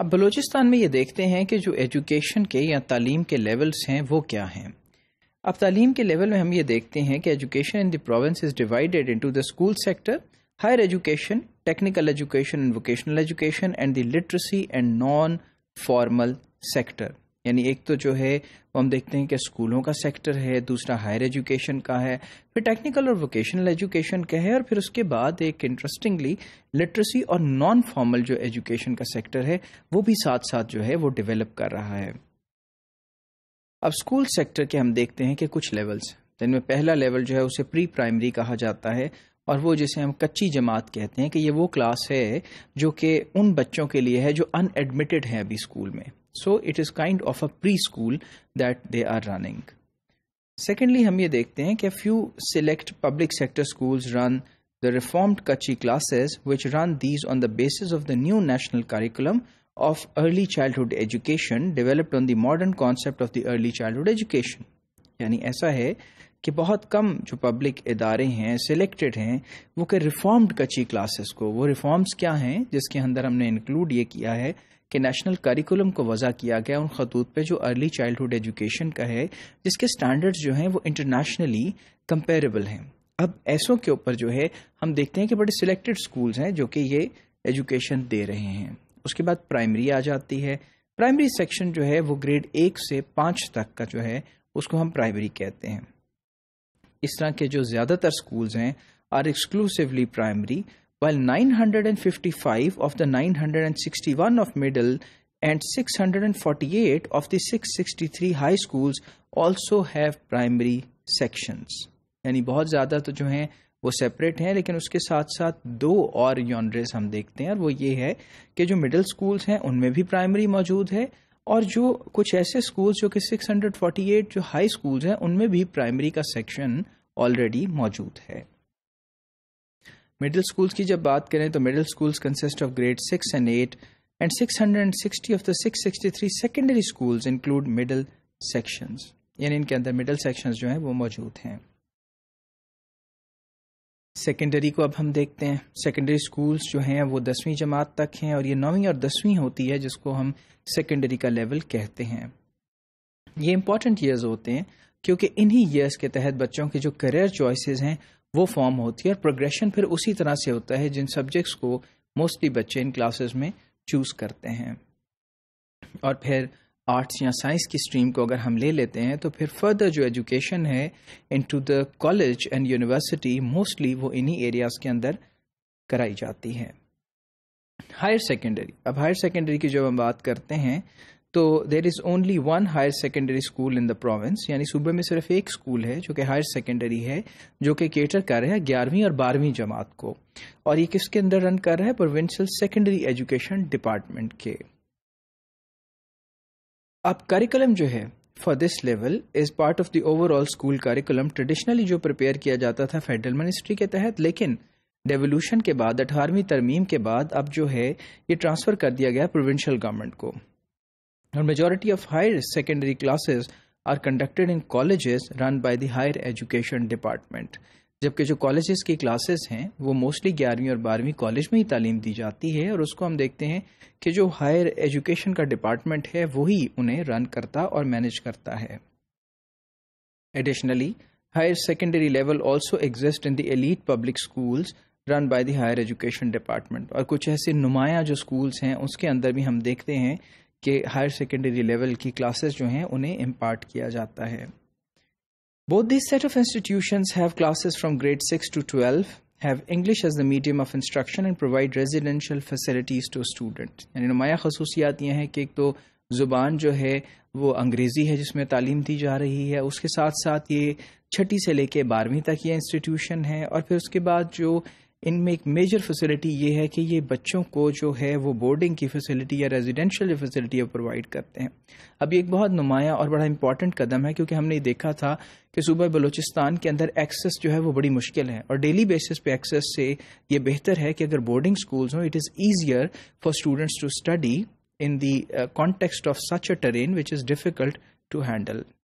अब बलूचिस्तान में ये देखते हैं कि जो एजुकेशन के या तालीम के लेवल्स हैं वो क्या हैं अब तालीम के लेवल में हम ये देखते हैं कि education in the province is divided into the school sector higher education technical education and vocational education and the literacy and non formal sector यानी एक तो जो है हम देखते हैं कि स्कूलों का सेक्टर है दूसरा हायर एजुकेशन का है फिर टेक्निकल और वोकेशनल एजुकेशन का है और फिर उसके बाद एक इंटरेस्टिंगली लिटरेसी और नॉन फॉर्मल जो एजुकेशन का सेक्टर है वो भी साथ साथ जो है वो डेवलप कर रहा है अब स्कूल सेक्टर के हम देखते हैं कि कुछ लेवल्स जिनमें तो पहला लेवल जो है उसे प्री प्राइमरी कहा जाता है और वो जिसे हम कच्ची जमात कहते हैं कि ये वो क्लास है जो कि उन बच्चों के लिए है जो अनएडमिटेड है अभी स्कूल में so it is kind of a pre school that they are running secondly हम ये देखते हैं कि few select public sector schools run the reformed kachchi classes which run these on the basis of the new national curriculum of early childhood education developed on the modern concept of the early childhood education यानी ऐसा है कि बहुत कम जो public इदारे हैं selected हैं वो के रिफॉर्म्ड कच्ची क्लासेस को वो रिफॉर्म्स क्या हैं जिसके अंदर हमने इंक्लूड ये किया है कि नेशनल करिकुलम को वजह किया गया उन खतूत पे जो अर्ली चाइल्डहुड एजुकेशन का है जिसके स्टैंडर्ड्स जो हैं वो इंटरनेशनली कंपेरेबल हैं अब ऐसों के ऊपर जो है हम देखते हैं कि बड़े सिलेक्टेड स्कूल्स हैं जो कि ये एजुकेशन दे रहे हैं उसके बाद प्राइमरी आ जाती है प्राइमरी सेक्शन जो है वो ग्रेड एक से पाँच तक का जो है उसको हम प्राइमरी कहते हैं इस तरह के जो ज़्यादातर स्कूल्स हैं are exclusively primary while 955 of the 961 of middle and 648 of the 663 high schools also have primary sections यानी बहुत ज़्यादा तो जो हैं वो सेपरेट हैं लेकिन उसके साथ साथ दो और यॉन्ड्रेस हम देखते हैं और वो ये है कि जो मिडिल स्कूल्स हैं उनमें भी प्राइमरी मौजूद है और जो कुछ ऐसे स्कूल्स जो कि 648 जो हाई स्कूल्स हैं उनमें भी प्राइमरी का सेक्शन ऑलरेडी मौजूद है मिडिल स्कूल्स की जब बात करें तो middle schools consist of grade six and eight and and six hundred sixty of the six sixty three secondary schools include middle sections यानी इनके अंदर मिडिल सेक्शंस जो हैं वो मौजूद हैं सेकेंडरी को अब हम देखते हैं सेकेंडरी स्कूल्स जो हैं वो दसवीं जमात तक हैं और ये नौवीं और दसवीं होती है जिसको हम सेकेंडरी का लेवल कहते हैं ये इंपॉर्टेंट ईयर्स होते हैं क्योंकि इन्हीं ईयर्स के तहत बच्चों के जो करियर चॉइसेस हैं वो फॉर्म होती है और प्रोग्रेशन फिर उसी तरह से होता है जिन सब्जेक्ट्स को मोस्टली बच्चे इन क्लासेस में चूज़ करते हैं और फिर आर्ट्स या साइंस की स्ट्रीम को अगर हम ले लेते हैं तो फिर फर्दर जो एजुकेशन है into the college and university mostly वो इन्हीं एरियाज के अंदर कराई जाती है हायर सेकेंडरी अब हायर सेकेंडरी की जब हम बात करते हैं तो there is only one higher secondary school in the province यानी सूबे में सिर्फ एक स्कूल है जो कि हायर सेकेंडरी है जो कि केटर कर रहे हैं ग्यारहवीं और बारहवीं जमात को और ये किसके अंदर रन कर रहा है प्रोविंशल सेकेंडरी एजुकेशन डिपार्टमेंट के अब करिकुलम जो है for this level is part of the overall school curriculum traditionally जो प्रिपेयर किया जाता था फेडरल मिनिस्ट्री के तहत लेकिन डेवोल्यूशन के बाद अठारहवीं तरमीम के बाद अब जो है ये ट्रांसफ़र कर दिया गया प्रोविंशियल गवर्नमेंट को और majority of higher secondary classes are conducted in colleges run by the higher education department जबकि जो कॉलेजेस की क्लासेस हैं वो मोस्टली ग्यारहवीं और बारहवीं कॉलेज में ही तालीम दी जाती है और उसको हम देखते हैं कि जो हायर एजुकेशन का डिपार्टमेंट है वही उन्हें रन करता और मैनेज करता है additionally higher secondary level also exist in the elite public schools run by the higher education department और कुछ ऐसे नुमाया जो स्कूल्स हैं उसके अंदर भी हम देखते हैं के हायर सेकेंडरी लेवल की क्लासेस जो हैं उन्हें इम्पार्ट किया जाता है both this set of institution have classes from grade six to twelve have English as the medium of instruction and provide residential facilities to student यानी नुमाया खसूसियात यह हैं कि एक तो ज़ुबान जो है वो अंग्रेज़ी है जिसमें तालीम दी जा रही है उसके साथ साथ ये छठी से लेके बारहवीं तक ये इंस्टीट्यूशन है और फिर उसके बाद जो इनमें एक मेजर फैसिलिटी ये है कि ये बच्चों को जो है वो बोर्डिंग की फैसिलिटी या रेजिडेंशियल फैसिलिटी प्रोवाइड करते हैं अब ये एक बहुत नुमाया और बड़ा इंपॉर्टेंट कदम है क्योंकि हमने देखा था कि सुबह बलूचिस्तान के अंदर एक्सेस जो है वो बड़ी मुश्किल है और डेली बेसिस पे एक्सेस से ये बेहतर है कि अगर बोर्डिंग स्कूल्स हों it is easier for students to study in the context of such a terrain which is difficult to handle